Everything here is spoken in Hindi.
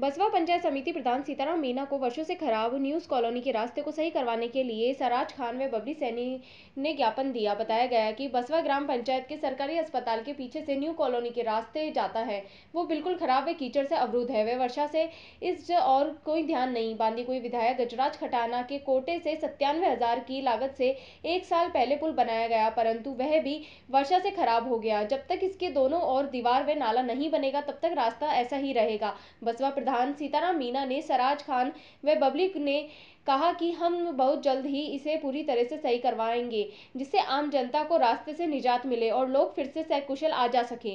बसवा पंचायत समिति प्रधान सीताराम मीना को वर्षों से खराब न्यूज कॉलोनी के रास्ते को सही करवाने के लिए सराज खान व बबली सैनी ने ज्ञापन दिया बताया गया कि बसवा ग्राम पंचायत के सरकारी अस्पताल के पीछे से न्यू कॉलोनी के रास्ते जाता है वो बिल्कुल खराब व कीचड़ से अवरुद्ध है वह वर्षा से इस और कोई ध्यान नहीं बांधी कोई विधायक गजराज खटाना के कोटे से सत्तानवे हजार की लागत से एक साल पहले पुल बनाया गया परंतु वह भी वर्षा से खराब हो गया जब तक इसके दोनों और दीवार व नाला नहीं बनेगा तब तक रास्ता ऐसा ही रहेगा बसवा प्रधान सीताराम मीना ने सराज खान व बबली ने कहा कि हम बहुत जल्द ही इसे पूरी तरह से सही करवाएंगे जिससे आम जनता को रास्ते से निजात मिले और लोग फिर से सकुशल आ जा सकें